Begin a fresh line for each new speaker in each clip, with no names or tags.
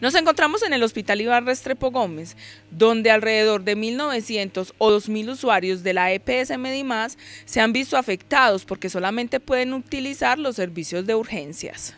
Nos encontramos en el Hospital Ibarrestre Estrepo Gómez, donde alrededor de 1.900 o 2.000 usuarios de la EPS Medimás se han visto afectados porque solamente pueden utilizar los servicios de urgencias.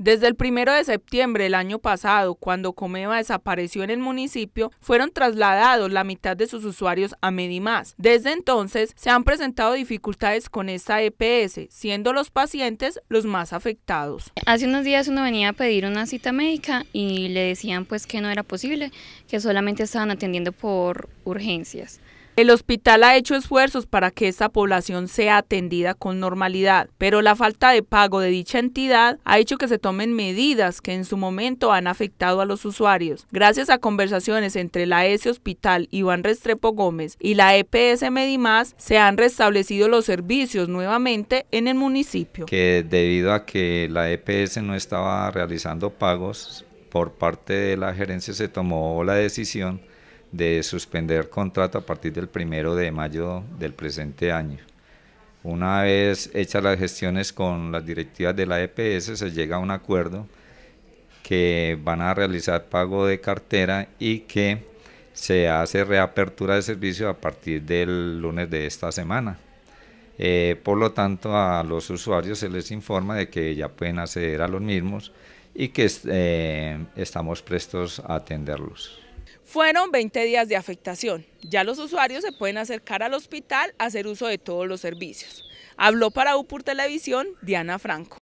Desde el primero de septiembre del año pasado, cuando Comeva desapareció en el municipio, fueron trasladados la mitad de sus usuarios a Medimás. Desde entonces se han presentado dificultades con esta EPS, siendo los pacientes los más afectados. Hace unos días uno venía a pedir una cita médica y le decían pues que no era posible, que solamente estaban atendiendo por urgencias. El hospital ha hecho esfuerzos para que esta población sea atendida con normalidad, pero la falta de pago de dicha entidad ha hecho que se tomen medidas que en su momento han afectado a los usuarios. Gracias a conversaciones entre la e S e Hospital Iván Restrepo Gómez y la EPS Medimás, se han restablecido los servicios nuevamente en el municipio.
Que debido a que la EPS no estaba realizando pagos, por parte de la gerencia se tomó la decisión de suspender contrato a partir del primero de mayo del presente año. Una vez hechas las gestiones con las directivas de la EPS, se llega a un acuerdo que van a realizar pago de cartera y que se hace reapertura de servicio a partir del lunes de esta semana. Eh, por lo tanto, a los usuarios se les informa de que ya pueden acceder a los mismos y que eh, estamos prestos a atenderlos.
Fueron 20 días de afectación. Ya los usuarios se pueden acercar al hospital a hacer uso de todos los servicios. Habló para UPUR Televisión Diana Franco.